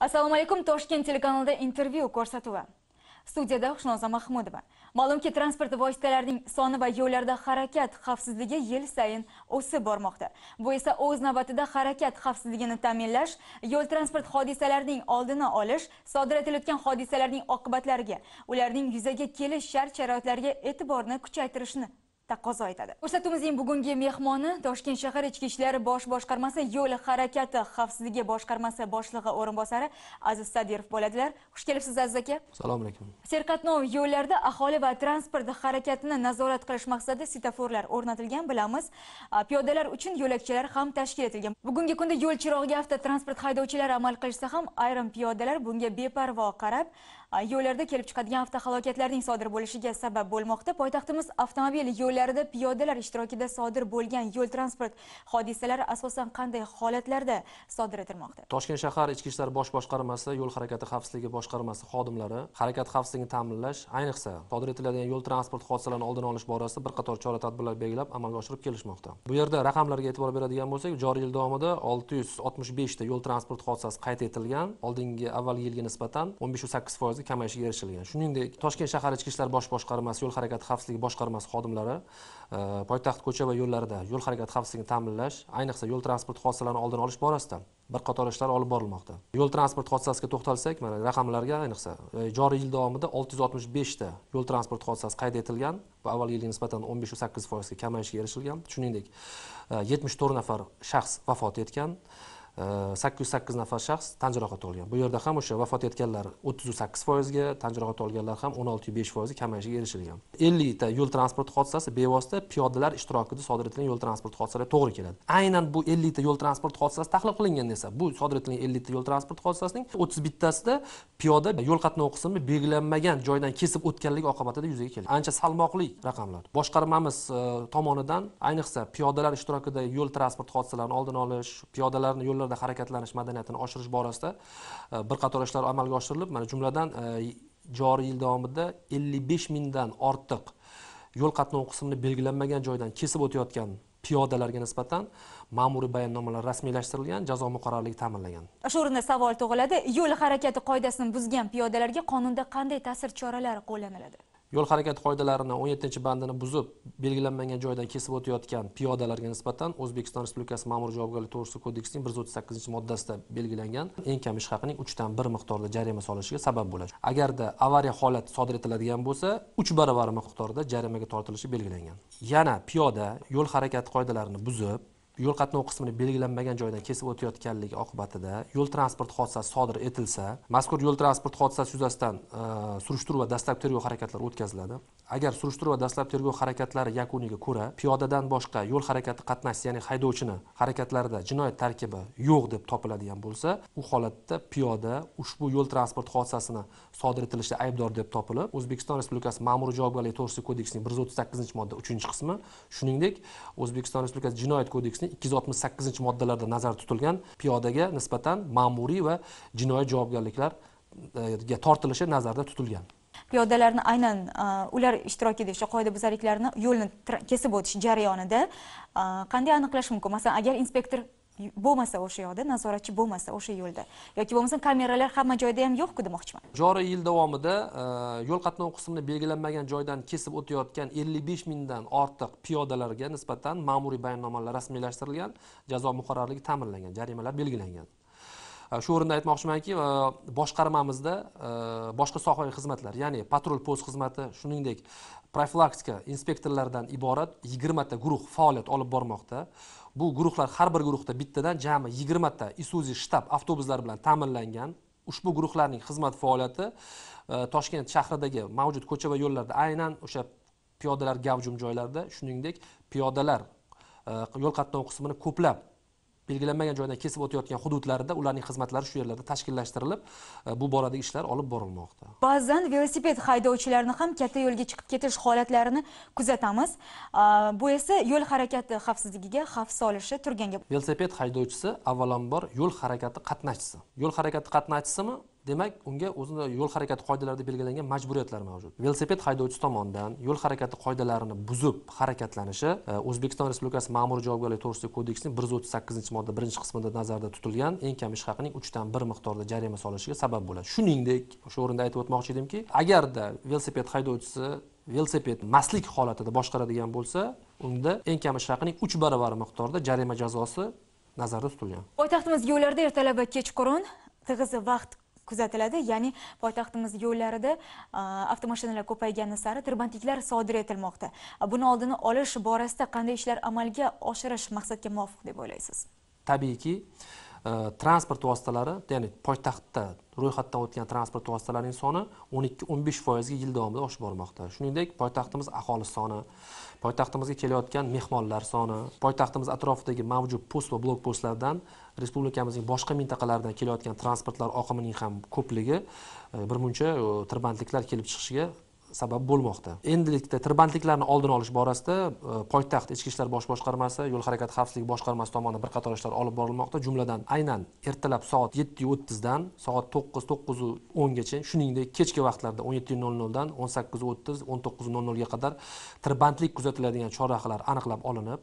assalomu alaykum toshkent telekanalida intervyu ko'rsatuvi studiyada xushnoza mahmudova ma'lumki transport vositalarining soni va yo'llarda harakat xavfsizligi yil sayin o'sib bormoqda bu esa o'z navbatida harakat xavfsizligini ta'minlash yo'l transport hodisalarining oldini olish sodir etilayotgan hodisalarning oqibatlariga ularning yuzaga kelish shart sharoitlariga e'tiborni kuchaytirishni taqozo etadi ko'rsatuvimizning bugungi mehmoni toshkent shahar ichki ishlar bosh boshqarmasi yo'l harakati xavfsizligi boshqarmasi boshlig'i o'rinbosari aziz sadirov bo'ladilar xush kelibsiz aziz aka assalomu alaykum serqatnov yo'llarda aholi va transport harakatini nazorat qilish maqsadida svetoforlar o'rnatilgan bilamiz piyodalar uchun yo'lakchalar ham tashkil etilgan bugungi kunda yo'l chirog'iga avtotransport haydovchilari amal qilishsa ham ayrim piyodalar bunga beparvo qarab yo'llarda kelib chiqadigan avtohalokatlarning sodir bo'lishiga sabab bo'lmoqda poytaxtimiz avtomobil yo'llarida piyodalar ishtirokida sodir bo'lgan yo'l transport hodisalari asosan qanday holatlarda sodir etilmoqda toshkent shahar ichki ishlar bosh boshqarmasi yo'l harakati xavfsizligi boshqarmasi xodimlari harakat xavfsizligini ta'minlash ayniqsa sodir etiladigan yo'l transport hodisalarini oldini olish borasida bir qator chora tadbirlar belgilab amalga oshirib kelishmoqda bu yerda raqamlarga e'tibor beradigan bo'lsak joriy yil davomida olti yuz oltmish beshta yo'l transport hodisasi qayd etilgan oldingi avvalgi yilga nisbatan o'n beshu sakkiz foiz darajasida kamayishga erishilgan shuningdek toshkent shahar ichki ishlar bosh boshqarmasi yo'l harakati xavfsizligi boshqarmasi xodimlari e, poytaxt ko'cha va yo'llarida yo'l harakati xavfsizligini ta'minlash ayniqsa yo'l transport hodisalarini oldini olish borasida bir qator ishlar olib borilmoqda yo'l transport hodisasiga to'xtalsak mana raqamlarga ayniqsa e, joriy yil davomida olti yuz oltmish beshta yo'l transport hodisasi qayd etilgan bu avvalgi yilga nisbatan o'n besh sakkiz foizga kamayishga erishilgan shuningdek e, yetmish to'rt nafar shaxs vafot etgan sakkiz yuz sakkiz nafar shaxs tan jarohati olgan bu yerda ham o'sha vafot etganlar o'ttizu sakkiz foizga tan jarohati olganlar ham o'n oltiyu besh foizga kamayishiga erishilgan ellikta yo'l transport hodisasi bevosita piyodalar ishtirokida sodir etilgan yo'l transport hodisalar to'g'ri keladi aynan bu ellikta yo'l transport hodisasi tahlil qilinganda esa bu sodir etilgan ellikta yo'l transport hodisasining o'ttiz bittasida piyoda yo'l qatnovi qismi belgilanmagan joydan kesib o'tganligi oqibatida yuzaga kelgan ancha salmoqli raqamlar boshqarmamiz e, tomonidan ayniqsa piyodalar ishtirokidagi yo'l transport hodisalarini oldini olish piyodalarni yo'llar sohada harakatlanish madaniyatini oshirish borasida e, bir qator ishlar amalga oshirilib mana jumladan e, joriy yil davomida ellik besh mingdan ortiq yo'l qatnovi qismini belgilanmagan joydan kesib o'tayotgan piyodalarga nisbatan ma'muriy bayonnomalar rasmiylashtirilgan jazo muqarrarligi ta'minlangan shu o'rinda savol tug'iladi yo'l harakati qoidasini buzgan piyodalarga qonunda qanday ta'sir choralari qo'llaniladi yo'l harakati qoidalarini 17 bandini buzib belgilanmagan joydan kesib o'tayotgan piyodalarga nisbatan o'zbekiston respublikasi ma'muriy javobgarlik to'g'risida kodeksining 138 moddasida belgilangan eng kam ish haqining 3 dan 1 miqdorida jarima solishiga sabab bo'ladi agarda avariya holati sodir etiladigan bo'lsa 3 barobar miqdorida jarimaga tortilishi belgilangan yana piyoda yo'l harakati qoidalarini buzib yo'l qatnovi qismini belgilanmagan joydan kesib o'tayotganligi oqibatida yo'l transport hodisasi sodir etilsa mazkur yo'l transport hodisasi yuzasidan e, surishtiruv va dastlab tergov harakatlari o'tkaziladi agar surishtiruv va dastlab tergov harakatlari yakuniga ko'ra piyodadan boshqa yo'l harakati qatnashchisi ya'ni haydovchini harakatlarida jinoyat tarkibi yo'q deb topiladigan bo'lsa u holatda piyoda ushbu yo'l transport hodisasini sodir etilishida aybdor deb topilib o'zbekiston respublikasi ma'muriy javobgarlik to'g'risidagi kodeksining bir yuz o'ttiz sakkizinchi modda uchinchi qismi shuningdek o'zbekiston respublikasi jinoyat kodeksining ikki yuz oltmish sakkizinchi moddalarda nazarda tutilgan piyodaga nisbatan ma'muriy va jinoiy javobgarliklarga e, tortilishi nazarda tutilgan piyodalarni aynan e, ular ishtirok etish o'sha qoidabuzarliklarni yo'lni kesib o'tish jarayonida e, qanday aniqlash mumkin masalan agar inspektor bo'lmasa o'sha yoqda nazoratchi bo'lmasa o'sha yo'lda yoki bo'lmasa kameralar hamma joyda ham yo'qku demoqchiman joriy yil davomida e, yo'l qatnovi qismini belgilanmagan joydan kesib o'tayotgan 55 mingdan ortiq piyodalarga nisbatan ma'muriy bayonnomalar rasmiylashtirilgan jazo muqarrarligi ta'minlangan jarimalar belgilangan e, shu o'rinda aytmoqchimanki e, boshqarmamizda boshqa sohaviy xizmatlar ya'ni patrul post xizmati shuningdek profilaktika inspektorlaridan iborat 20 ta guruh faoliyat olib bormoqda bu guruhlar har bir guruhda bittadan jami yigirmata isuzi shtab avtobuslari bilan ta'minlangan ushbu guruhlarning xizmat faoliyati e, toshkent shahridagi mavjud ko'cha va yo'llarda aynan o'sha piyodalar gavjum joylarda shuningdek piyodalar e, yo'l qatnovi qismini ko'plab belgilanmagan joydan kesib o'tayotgan hududlarida ularning xizmatlari shu yerlarda tashkillashtirilib e, bu boradagi ishlar olib borilmoqda ba'zan velosiped haydovchilarini ham katta yo'lga chiqib ketish holatlarini kuzatamiz bu esa yo'l harakati xavfsizligiga xavf solishi turgan gap velosiped haydovchisi avvalambor yo'l harakati qatnashchisi yo'l harakati qatnashchisimi demak unga o'zida yo'l harakati qoidalarida belgilangan majburiyatlar mavjud velosiped haydovchisi tomonidan yo'l harakati qoidalarini buzib harakatlanishi e, o'zbekiston respublikasi ma'muriy javobgarlik to'g'risidagi kodeksining bir yuz o'ttiz sakkizinchi modda birinchi qismida nazarda tutilgan eng kam ish haqining uchdan bir miqdorda jarima solishiga sabab bo'ladi shuningdek o'sha o'rinda aytib o'tmoqchi edimki agarda velosiped haydovchisi velosiped mastlik holatida boshqaradigan bo'lsa unda eng kam ish haqining uch baravari miqdorda jarima jazosi nazarda tutilgan poytaxtimizga yo'llarda ertalab va kechqurun tig'iz vaqt kuzatiladi ya'ni poytaxtimiz yo'llarida avtomashinalar ko'paygani sari tirbandliklar sodir etilmoqda buni oldini olish borasida qanday ishlar amalga oshirish maqsadga muvofiq deb o'ylaysiz tabiiyki transport э, vositalari ya'ni poytaxtda ro'yxatdan o'tgan transport vositalarining soni 12-15 foizga yil davomida oshib bormoqda shuningdek poytaxtimiz aholi soni poytaxtimizga kelayotgan mehmonlar soni poytaxtimiz atrofidagi mavjud post va blok postlardan respublikamizning boshqa mintaqalaridan kelayotgan transportlar oqimining ham ko'pligi e, birmuncha e, tirbandliklar kelib chiqishiga sabab bo'lmoqda endilikda tirbandliklarni oldini olish borasida e, poytaxt ichki ishlar bosh boshqarmasi yo'l harakati xavfsizligi boshqarmasi tomonidan bir qator ishlar olib borilmoqda jumladan aynan ertalab soat yetti o'ttizdan soat to'qqiz to'qqizu o'ngacha shuningdek kechki vaqtlarda o'n yetti nol noldan o'n sakkiz o'ttiz o'n to'qqiz nol nolga qadar tirbandlik kuzatiladigan chorrahalar aniqlab olinib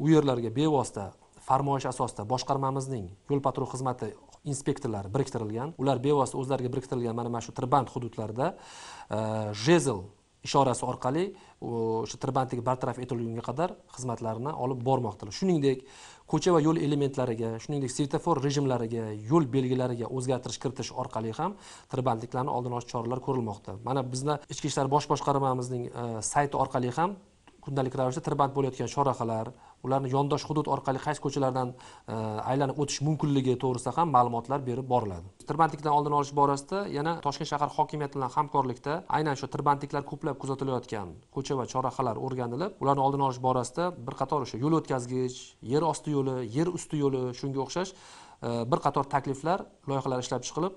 u yerlarga bevosita farmoyish asosida boshqarmamizning yo'l patrul xizmati inspektorlari biriktirilgan ular bevosita o'zlariga biriktirilgan mana mana shu tirband hududlarda e, jezel ishorasi orqali o'sha tirbandlik bartaraf etilgunga qadar xizmatlarini olib bormoqdalar shuningdek ko'cha va yo'l elementlariga shuningdek svetofor rejimlariga yo'l belgilariga o'zgartirish kiritish orqali ham tirbandliklarni oldini olish choralari ko'rilmoqda mana bizni ichki ishlar bosh boshqarmamizning e, sayti orqali ham kundalik ravishda tirband bo'layotgan chorrahalar ularni yondosh hudud orqali qaysi ko'chalardan e, aylanib o'tish mumkinligi to'g'risida ham ma'lumotlar berib boriladi tirbandlikdan oldini olish borasida yana toshkent shahar hokimiyati bilan hamkorlikda aynan shu tirbandliklar ko'plab kuzatilayotgan ko'cha va chorrahalar o'rganilib ularni oldini olish borasida bir qator o'sha yo'l o'tkazgich yer osti yo'li yer usti yo'li shunga o'xshash e, bir qator takliflar loyihalar ishlab chiqilib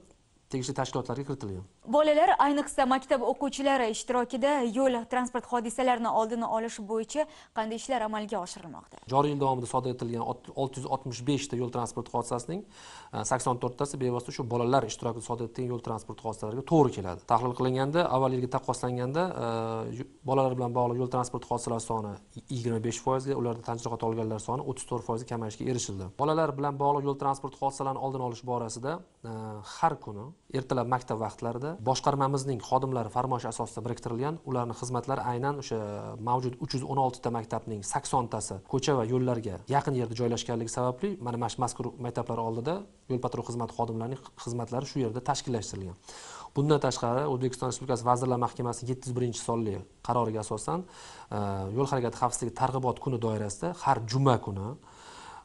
tegishli tashkilotlarga kiritilgan bolalar ayniqsa maktab o'quvchilari ishtirokida yo'l transport hodisalarini oldini olish bo'yicha qanday ishlar amalga oshirilmoqda joriy yil davomida sodir etilgan 665 ta yo'l transport hodisasining 84 e, to'rttasi bevosita shu bolalar ishtirokida sodir etilgan yo'l transport hodisalariga to'g'ri keladi tahlil qilinganda avval yilga taqqoslanganda e, bolalar bilan bog'liq yo'l transport hodisalari soni 25 foizga ularda tan jarohat olganlar soni 34 foizga kamayishga erishildi bolalar bilan bog'liq yo'l transport hodisalarini oldini olish borasida e, har kuni ertalab maktab vaqtlarida boshqarmamizning xodimlari farmoyish asosida biriktirilgan ularni xizmatlari aynan o'sha mavjud uch yuz o'n oltita maktabning saksontasi ko'cha va yo'llarga yaqin yerda joylashganligi sababli mana mana shu mazkur maktablar oldida yo'l patrul xizmati xodimlarining xizmatlari shu yerda tashkillashtirilgan bundan tashqari o'zbekiston respublikasi vazirlar mahkamasi yetti yuz birinchi sonli qaroriga asosan e, yo'l harakati xavfsizligi targ'ibot kuni doirasida har juma kuni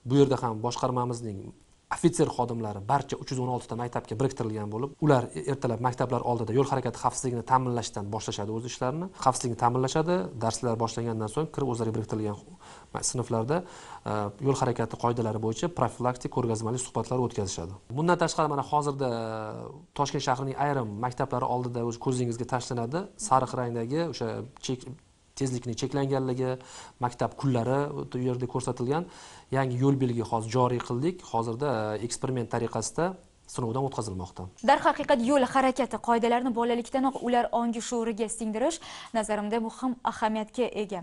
bu yerda ham boshqarmamizning ofitser xodimlari barcha uch yuz o'n oltita maktabga biriktirilgan bo'lib ular ertalab maktablar oldida yo'l harakati xavfsizligini ta'minlashdan boshlashadi o'z ishlarini xavfsizlikni ta'minlashadi darslar boshlangandan so'ng kirib o'zlariga biriktirilgan sinflarda e, yo'l harakati qoidalari bo'yicha profilaktik ko'rgazmali suhbatlar o'tkazishadi bundan tashqari mana hozirda e, toshkent shahrining ayrim maktablari oldida ko'zingizga tashlanadi sariq rangdagi o'sha tezlikni cheklanganligi maktab kunlari u yerda ko'rsatilgan yangi yo'l belgi hozir joriy qildik hozirda e, eksperiment tariqasida sinovdan o'tkazilmoqda darhaqiqat yo'l harakati qoidalarini bolalikdanoq ular ongi shuuriga singdirish nazarimda muhim ahamiyatga ega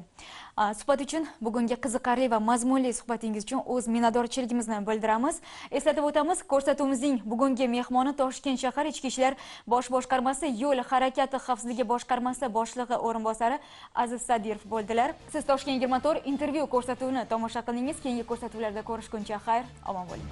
suhbat uchun bugungi qiziqarli va mazmunli suhbatingiz uchun o'z minnatdorchiligimizni bildiramiz eslatib o'tamiz ko'rsatuvimizning bugungi mehmoni toshkent shahar ichki ishlar bosh boshqarmasi yo'l harakati xavfsizligi boshqarmasi boshlig'i o'rinbosari aziz sadirov bo'ldilar siz toshkent yigirma to'rt intervyu ko'rsatuvini tomosha qildingiz keyingi ko'rsatuvlarda ko'rishguncha xayr omon bo'ling